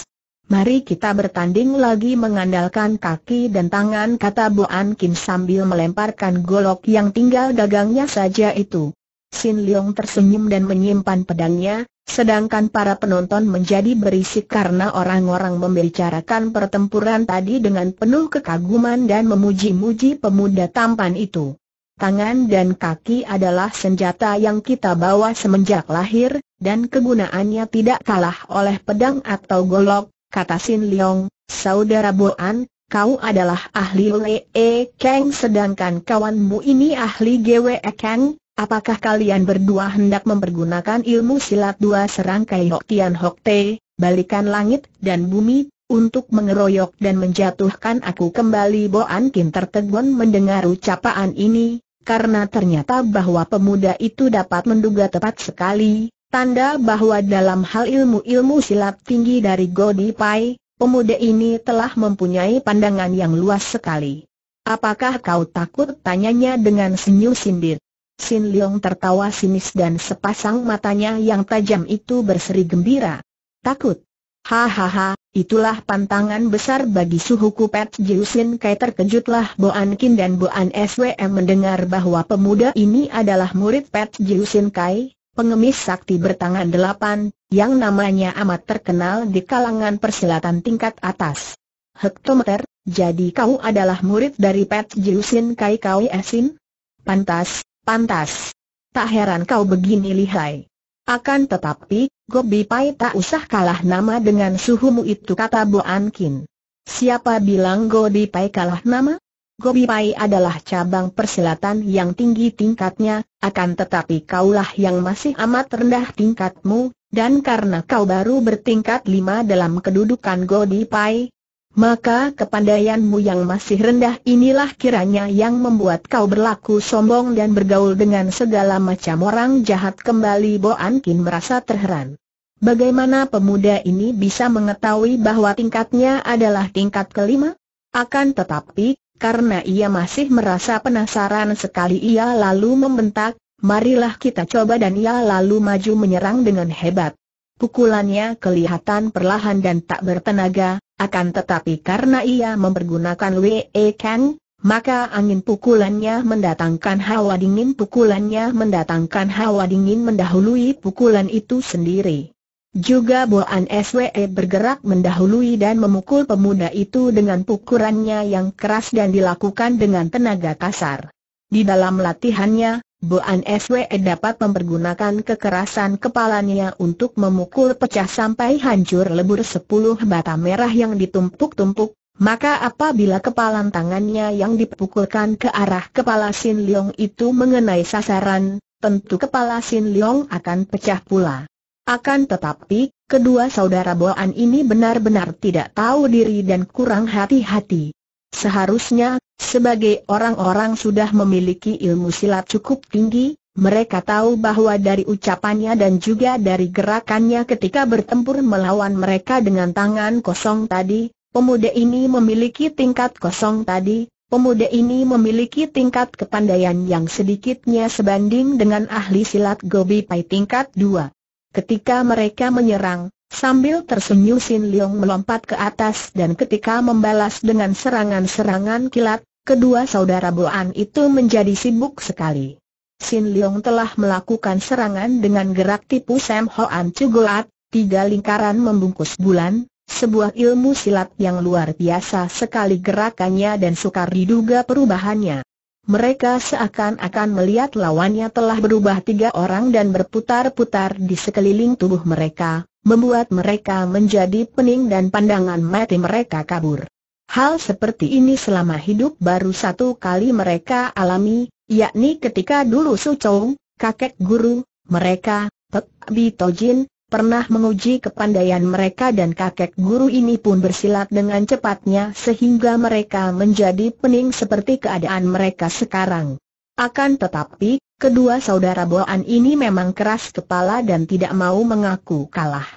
Mari kita bertanding lagi mengandalkan kaki dan tangan kata An Kim sambil melemparkan golok yang tinggal dagangnya saja itu. Sin Leong tersenyum dan menyimpan pedangnya, sedangkan para penonton menjadi berisik karena orang-orang membicarakan pertempuran tadi dengan penuh kekaguman dan memuji-muji pemuda tampan itu. Tangan dan kaki adalah senjata yang kita bawa semenjak lahir, dan kegunaannya tidak kalah oleh pedang atau golok, kata Sin Leong, saudara Boan, kau adalah ahli Lee Kang sedangkan kawanmu ini ahli Gwe Kang, apakah kalian berdua hendak mempergunakan ilmu silat dua serangkai Hok Tian Hok Te, balikan langit dan bumi, untuk mengeroyok dan menjatuhkan aku kembali Boan Kim tertegun mendengar ucapan ini, karena ternyata bahwa pemuda itu dapat menduga tepat sekali, Tanda bahwa dalam hal ilmu-ilmu silat tinggi dari Godi Pai, pemuda ini telah mempunyai pandangan yang luas sekali. Apakah kau takut? Tanyanya dengan senyum sindir. Sin Leong tertawa sinis dan sepasang matanya yang tajam itu berseri gembira. Takut. Hahaha, itulah pantangan besar bagi suhu suhuku Jiu Sin Kai terkejutlah An Kin dan Bo An SWM mendengar bahwa pemuda ini adalah murid Pet Sin Kai, pengemis sakti bertangan delapan, yang namanya amat terkenal di kalangan persilatan tingkat atas. Hektometer, jadi kau adalah murid dari Pet Jiusin Kai Kau Esin? Pantas, pantas. Tak heran kau begini lihai. Akan tetapi, Gobi Pai tak usah kalah nama dengan suhumu itu kata Bo Ankin. Siapa bilang Gobi Pai kalah nama? Gobi Pai adalah cabang persilatan yang tinggi tingkatnya, akan tetapi kaulah yang masih amat rendah tingkatmu, dan karena kau baru bertingkat lima dalam kedudukan Gobi Pai, maka kepandaianmu yang masih rendah inilah kiranya yang membuat kau berlaku sombong dan bergaul dengan segala macam orang jahat kembali Bo Kin merasa terheran. Bagaimana pemuda ini bisa mengetahui bahwa tingkatnya adalah tingkat kelima? Akan tetapi, karena ia masih merasa penasaran sekali ia lalu membentak, marilah kita coba dan ia lalu maju menyerang dengan hebat. Pukulannya kelihatan perlahan dan tak bertenaga, akan tetapi karena ia mempergunakan Wei e Kang, maka angin pukulannya mendatangkan hawa dingin pukulannya mendatangkan hawa dingin mendahului pukulan itu sendiri. Juga Boan SWE bergerak mendahului dan memukul pemuda itu dengan pukulannya yang keras dan dilakukan dengan tenaga kasar. Di dalam latihannya, Boan SWE dapat mempergunakan kekerasan kepalanya untuk memukul pecah sampai hancur lebur sepuluh bata merah yang ditumpuk-tumpuk, maka apabila kepalan tangannya yang dipukulkan ke arah kepala Sin Leong itu mengenai sasaran, tentu kepala Sin Leong akan pecah pula. Akan tetapi, kedua saudara Boan ini benar-benar tidak tahu diri dan kurang hati-hati. Seharusnya, sebagai orang-orang sudah memiliki ilmu silat cukup tinggi, mereka tahu bahwa dari ucapannya dan juga dari gerakannya ketika bertempur melawan mereka dengan tangan kosong tadi, pemuda ini memiliki tingkat kosong tadi, pemuda ini memiliki tingkat kepandaian yang sedikitnya sebanding dengan ahli silat Gobi Pai tingkat 2. Ketika mereka menyerang, sambil tersenyum Sin Leong melompat ke atas dan ketika membalas dengan serangan-serangan kilat, kedua saudara Boan itu menjadi sibuk sekali. Sin Leong telah melakukan serangan dengan gerak tipu Sam Hoan Chugoat, tiga lingkaran membungkus bulan, sebuah ilmu silat yang luar biasa sekali gerakannya dan sukar diduga perubahannya. Mereka seakan-akan melihat lawannya telah berubah tiga orang dan berputar-putar di sekeliling tubuh mereka, membuat mereka menjadi pening dan pandangan mati mereka kabur. Hal seperti ini selama hidup baru satu kali mereka alami, yakni ketika dulu Su Chong, kakek guru, mereka, Pek Bi Tojin, pernah menguji kepandaian mereka dan kakek guru ini pun bersilat dengan cepatnya sehingga mereka menjadi pening seperti keadaan mereka sekarang. Akan tetapi, kedua saudara Boan ini memang keras kepala dan tidak mau mengaku kalah.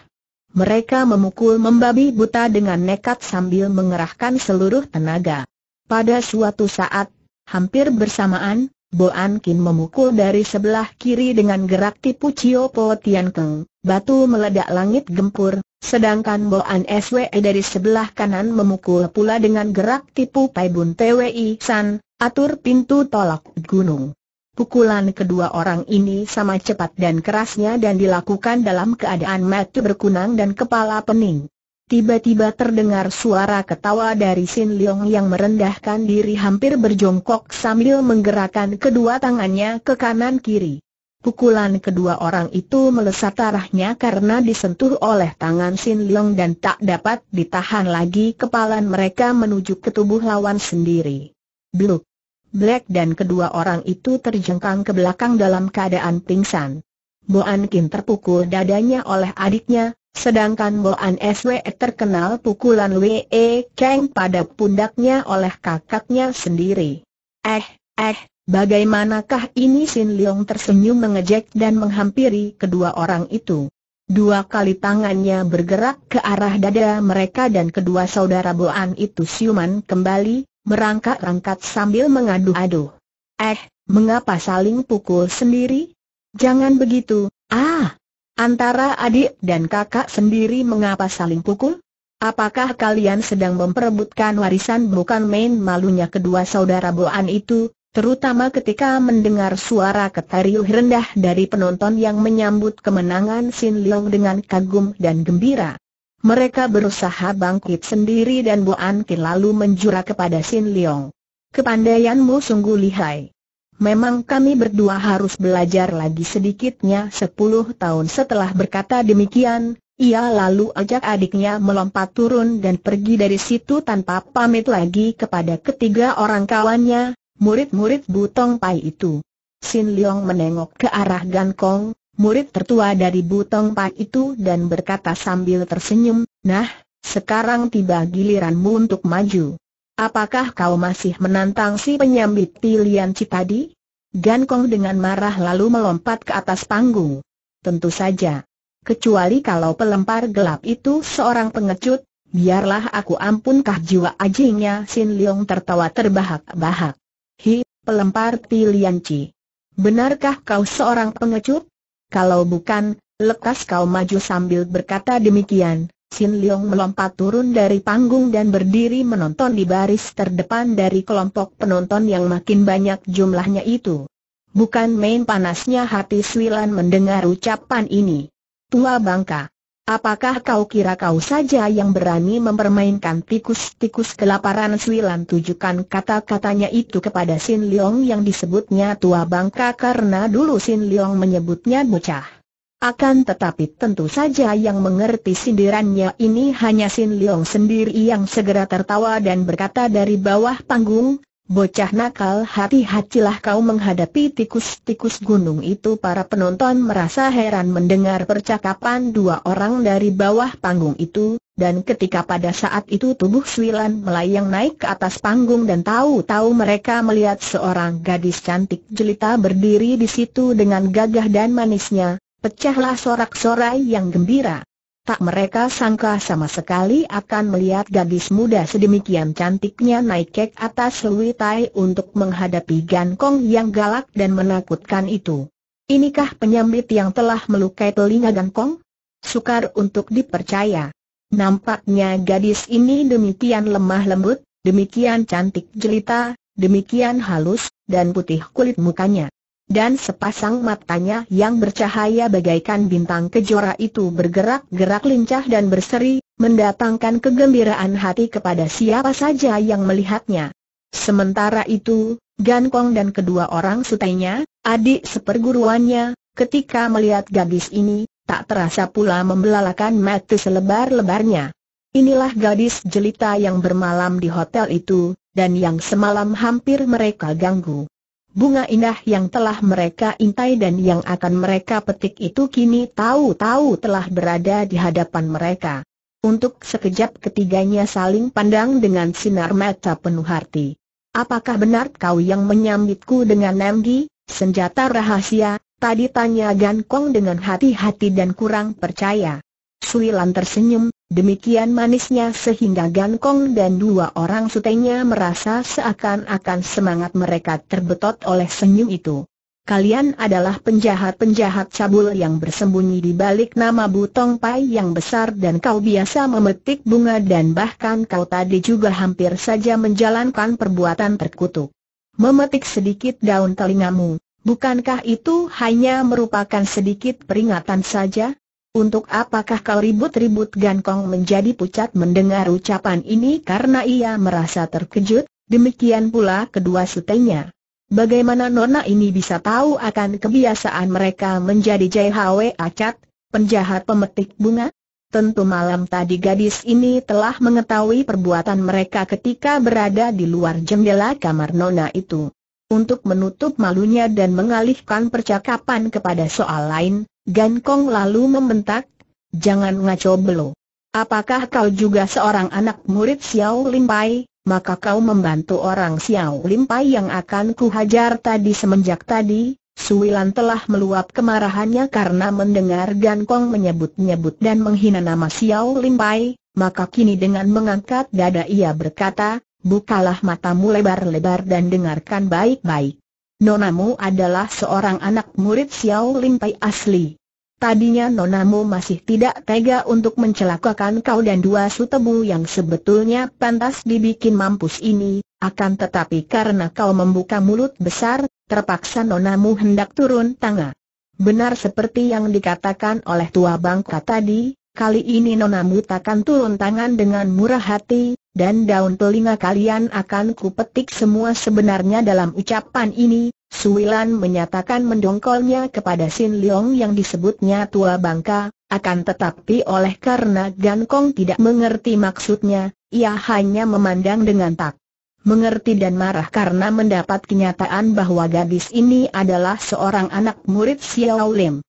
Mereka memukul membabi buta dengan nekat sambil mengerahkan seluruh tenaga. Pada suatu saat, hampir bersamaan, Boan Kin memukul dari sebelah kiri dengan gerak tipu Cio Po Tian Keng, batu meledak langit gempur, sedangkan Boan SWE dari sebelah kanan memukul pula dengan gerak tipu Pai Bun TWI San, atur pintu tolak gunung. Pukulan kedua orang ini sama cepat dan kerasnya dan dilakukan dalam keadaan mata berkunang dan kepala pening. Tiba-tiba terdengar suara ketawa dari Sin Leong yang merendahkan diri hampir berjongkok sambil menggerakkan kedua tangannya ke kanan kiri. Pukulan kedua orang itu melesat arahnya karena disentuh oleh tangan Sin Leong dan tak dapat ditahan lagi kepalan mereka menuju ke tubuh lawan sendiri. Bluk! Black dan kedua orang itu terjengkang ke belakang dalam keadaan pingsan. Boan Ankin terpukul dadanya oleh adiknya, Sedangkan Boan SW terkenal pukulan WE Kang pada pundaknya oleh kakaknya sendiri. Eh, eh, bagaimanakah ini Sin Leong tersenyum mengejek dan menghampiri kedua orang itu. Dua kali tangannya bergerak ke arah dada mereka dan kedua saudara Boan itu siuman kembali, merangkak-rangkat sambil mengadu-adu. Eh, mengapa saling pukul sendiri? Jangan begitu, ah! Antara adik dan kakak sendiri mengapa saling pukul? Apakah kalian sedang memperebutkan warisan bukan main malunya kedua saudara Boan itu, terutama ketika mendengar suara ketariuh rendah dari penonton yang menyambut kemenangan Sin Leong dengan kagum dan gembira. Mereka berusaha bangkit sendiri dan Boan lalu menjura kepada Sin Leong. Kepandaianmu sungguh lihai memang kami berdua harus belajar lagi sedikitnya sepuluh tahun setelah berkata demikian, ia lalu ajak adiknya melompat turun dan pergi dari situ tanpa pamit lagi kepada ketiga orang kawannya, murid-murid Butong Pai itu. Sin Leong menengok ke arah Gan Kong, murid tertua dari Butong Pai itu dan berkata sambil tersenyum, Nah, sekarang tiba giliranmu untuk maju. Apakah kau masih menantang si penyambit pilihan Cipadi? Gan Kong dengan marah lalu melompat ke atas panggung. Tentu saja. Kecuali kalau pelempar gelap itu seorang pengecut, biarlah aku ampunkah jiwa ajingnya Sin Leong tertawa terbahak-bahak. Hi, pelempar pilihan Ci. Benarkah kau seorang pengecut? Kalau bukan, lekas kau maju sambil berkata demikian. Sin Leong melompat turun dari panggung dan berdiri menonton di baris terdepan dari kelompok penonton yang makin banyak jumlahnya itu. Bukan main panasnya hati Swilan mendengar ucapan ini. Tua bangka, apakah kau kira kau saja yang berani mempermainkan tikus-tikus kelaparan Swilan tujukan kata-katanya itu kepada Sin Leong yang disebutnya tua bangka karena dulu Sin Leong menyebutnya bocah. Akan tetapi tentu saja yang mengerti sindirannya ini hanya Sin Leong sendiri yang segera tertawa dan berkata dari bawah panggung, Bocah nakal hati-hatilah kau menghadapi tikus-tikus gunung itu Para penonton merasa heran mendengar percakapan dua orang dari bawah panggung itu Dan ketika pada saat itu tubuh Suilan melayang naik ke atas panggung Dan tahu-tahu mereka melihat seorang gadis cantik jelita berdiri di situ dengan gagah dan manisnya Pecahlah sorak-sorai yang gembira. Tak mereka sangka sama sekali akan melihat gadis muda sedemikian cantiknya naik kek atas Luitai untuk menghadapi Gankong yang galak dan menakutkan itu. Inikah penyambit yang telah melukai telinga Gankong? Sukar untuk dipercaya. Nampaknya gadis ini demikian lemah lembut, demikian cantik jelita, demikian halus, dan putih kulit mukanya dan sepasang matanya yang bercahaya bagaikan bintang kejora itu bergerak-gerak lincah dan berseri, mendatangkan kegembiraan hati kepada siapa saja yang melihatnya. Sementara itu, Gan Kong dan kedua orang sutainya, adik seperguruannya, ketika melihat gadis ini, tak terasa pula membelalakan mata selebar-lebarnya. Inilah gadis jelita yang bermalam di hotel itu, dan yang semalam hampir mereka ganggu. Bunga indah yang telah mereka intai dan yang akan mereka petik itu kini tahu-tahu telah berada di hadapan mereka. Untuk sekejap ketiganya saling pandang dengan sinar mata penuh hati. Apakah benar kau yang menyambitku dengan nanggi, senjata rahasia? Tadi tanya Gan Kong dengan hati-hati dan kurang percaya. Suilan tersenyum, Demikian manisnya sehingga Gan Kong dan dua orang sutenya merasa seakan-akan semangat mereka terbetot oleh senyum itu. Kalian adalah penjahat-penjahat cabul yang bersembunyi di balik nama Butong Pai yang besar dan kau biasa memetik bunga dan bahkan kau tadi juga hampir saja menjalankan perbuatan terkutuk. Memetik sedikit daun telingamu, bukankah itu hanya merupakan sedikit peringatan saja? Untuk apakah kau ribut-ribut Gankong menjadi pucat mendengar ucapan ini karena ia merasa terkejut, demikian pula kedua sutenya. Bagaimana nona ini bisa tahu akan kebiasaan mereka menjadi JHW acat, penjahat pemetik bunga? Tentu malam tadi gadis ini telah mengetahui perbuatan mereka ketika berada di luar jendela kamar nona itu. Untuk menutup malunya dan mengalihkan percakapan kepada soal lain, Gan Kong lalu membentak, jangan ngaco belo. Apakah kau juga seorang anak murid Xiao Lim Pai, maka kau membantu orang Xiao Lim Pai yang akan kuhajar tadi semenjak tadi? Suwilan telah meluap kemarahannya karena mendengar Gan Kong menyebut-nyebut dan menghina nama Xiao Lim Pai, maka kini dengan mengangkat dada ia berkata, bukalah matamu lebar-lebar dan dengarkan baik-baik. Nonamu adalah seorang anak murid Xiao Limpai asli. Tadinya Nonamu masih tidak tega untuk mencelakakan kau dan dua sutemu yang sebetulnya pantas dibikin mampus ini, akan tetapi karena kau membuka mulut besar, terpaksa Nonamu hendak turun tangan. Benar seperti yang dikatakan oleh tua bangka tadi, kali ini Nonamu takkan turun tangan dengan murah hati, dan daun telinga kalian akan kupetik semua sebenarnya dalam ucapan ini, Suilan menyatakan mendongkolnya kepada Sin Leong yang disebutnya tua bangka, akan tetapi oleh karena Gan Kong tidak mengerti maksudnya, ia hanya memandang dengan tak mengerti dan marah karena mendapat kenyataan bahwa gadis ini adalah seorang anak murid Xiao Lim.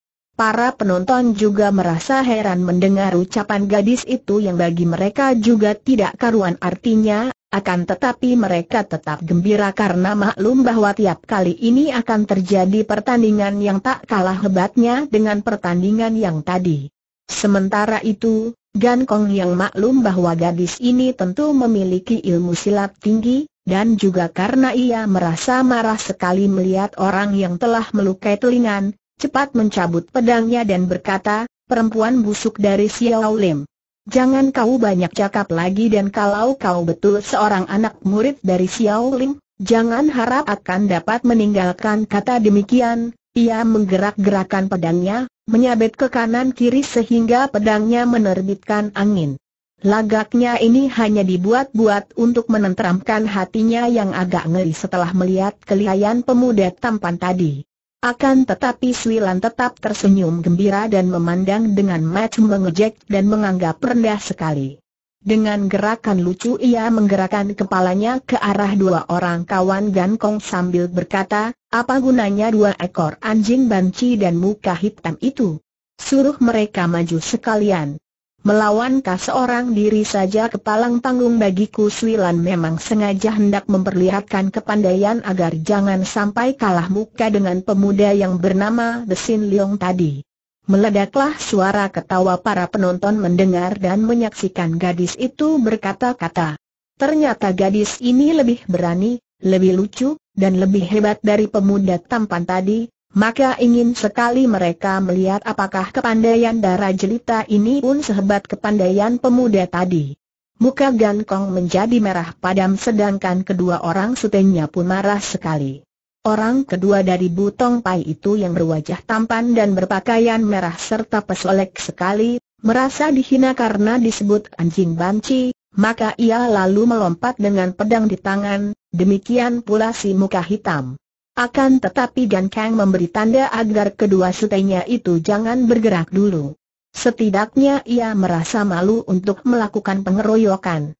Para penonton juga merasa heran mendengar ucapan gadis itu yang bagi mereka juga tidak karuan artinya, akan tetapi mereka tetap gembira karena maklum bahwa tiap kali ini akan terjadi pertandingan yang tak kalah hebatnya dengan pertandingan yang tadi. Sementara itu, Gan Kong yang maklum bahwa gadis ini tentu memiliki ilmu silat tinggi, dan juga karena ia merasa marah sekali melihat orang yang telah melukai telingan, cepat mencabut pedangnya dan berkata, perempuan busuk dari Xiao Lim. Jangan kau banyak cakap lagi dan kalau kau betul seorang anak murid dari Xiao Lim, jangan harap akan dapat meninggalkan kata demikian, ia menggerak-gerakan pedangnya, menyabet ke kanan kiri sehingga pedangnya menerbitkan angin. Lagaknya ini hanya dibuat-buat untuk menenteramkan hatinya yang agak ngeri setelah melihat kelihayan pemuda tampan tadi. Akan tetapi Suilan tetap tersenyum gembira dan memandang dengan mata mengejek dan menganggap rendah sekali. Dengan gerakan lucu ia menggerakkan kepalanya ke arah dua orang kawan Gan Kong sambil berkata, apa gunanya dua ekor anjing banci dan muka hitam itu? Suruh mereka maju sekalian. Melawankah seorang diri saja kepalang tanggung bagiku Swilan memang sengaja hendak memperlihatkan kepandaian agar jangan sampai kalah muka dengan pemuda yang bernama Desin Leong tadi. Meledaklah suara ketawa para penonton mendengar dan menyaksikan gadis itu berkata-kata. Ternyata gadis ini lebih berani, lebih lucu, dan lebih hebat dari pemuda tampan tadi, maka ingin sekali mereka melihat apakah kepandaian darah jelita ini pun sehebat kepandaian pemuda tadi. Muka Gan Kong menjadi merah padam sedangkan kedua orang sutenya pun marah sekali. Orang kedua dari Butong Pai itu yang berwajah tampan dan berpakaian merah serta pesolek sekali, merasa dihina karena disebut anjing banci, maka ia lalu melompat dengan pedang di tangan, demikian pula si muka hitam. Akan tetapi Gan Kang memberi tanda agar kedua sutenya itu jangan bergerak dulu. Setidaknya ia merasa malu untuk melakukan pengeroyokan.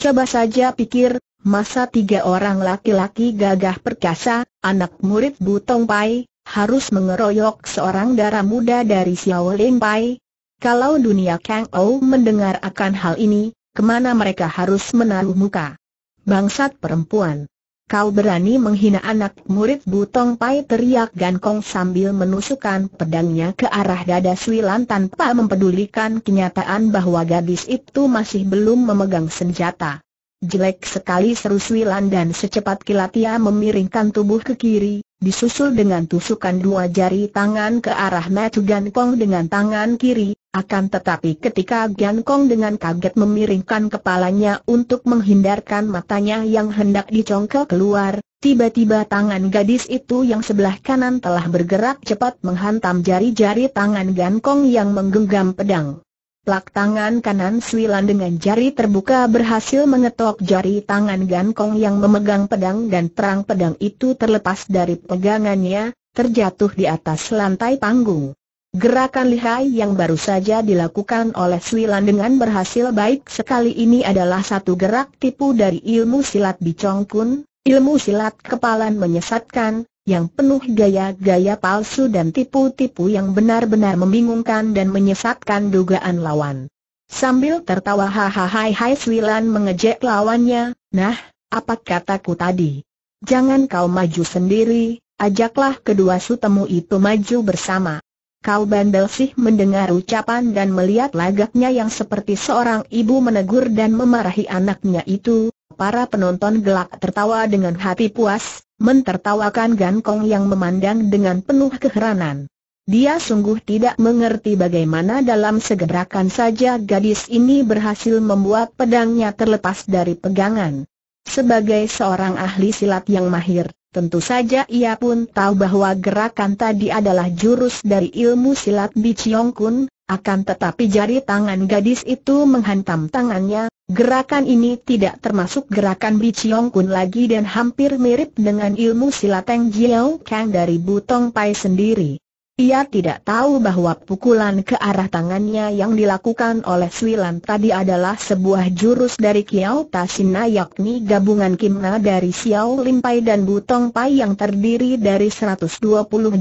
Coba saja pikir, masa tiga orang laki-laki gagah perkasa, anak murid Butong Pai, harus mengeroyok seorang dara muda dari Xiao Ling Pai. Kalau dunia Kang Ou mendengar akan hal ini, kemana mereka harus menaruh muka? Bangsat perempuan. Kau berani menghina anak murid Butong Pai teriak Gan Kong sambil menusukkan pedangnya ke arah dada Suilan tanpa mempedulikan kenyataan bahwa gadis itu masih belum memegang senjata. Jelek sekali seru Suilan dan secepat kilat ia memiringkan tubuh ke kiri, disusul dengan tusukan dua jari tangan ke arah Matu Gan Kong dengan tangan kiri, akan tetapi ketika Gian Kong dengan kaget memiringkan kepalanya untuk menghindarkan matanya yang hendak dicongkel keluar, tiba-tiba tangan gadis itu yang sebelah kanan telah bergerak cepat menghantam jari-jari tangan Gian Kong yang menggenggam pedang. Plak tangan kanan Swilan dengan jari terbuka berhasil mengetok jari tangan Gan Kong yang memegang pedang dan terang pedang itu terlepas dari pegangannya, terjatuh di atas lantai panggung. Gerakan lihai yang baru saja dilakukan oleh Sui dengan berhasil baik sekali ini adalah satu gerak tipu dari ilmu silat Bicong Kun, ilmu silat kepalan menyesatkan, yang penuh gaya-gaya palsu dan tipu-tipu yang benar-benar membingungkan dan menyesatkan dugaan lawan. Sambil tertawa hahaha Hai Sui mengejek lawannya, nah, apa kataku tadi? Jangan kau maju sendiri, ajaklah kedua sutemu itu maju bersama. Kau bandel sih mendengar ucapan dan melihat lagaknya yang seperti seorang ibu menegur dan memarahi anaknya itu, para penonton gelak tertawa dengan hati puas, mentertawakan Gankong yang memandang dengan penuh keheranan. Dia sungguh tidak mengerti bagaimana dalam segerakan saja gadis ini berhasil membuat pedangnya terlepas dari pegangan. Sebagai seorang ahli silat yang mahir, Tentu saja ia pun tahu bahwa gerakan tadi adalah jurus dari ilmu silat Biciong Kun, akan tetapi jari tangan gadis itu menghantam tangannya, gerakan ini tidak termasuk gerakan Biciong Kun lagi dan hampir mirip dengan ilmu silat Teng Jiao Kang dari Butong Pai sendiri. Ia tidak tahu bahwa pukulan ke arah tangannya yang dilakukan oleh Sui tadi adalah sebuah jurus dari Kiao Tasina yakni gabungan kimna dari Xiao Limpai dan Butong Pai yang terdiri dari 120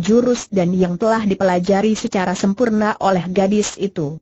jurus dan yang telah dipelajari secara sempurna oleh gadis itu.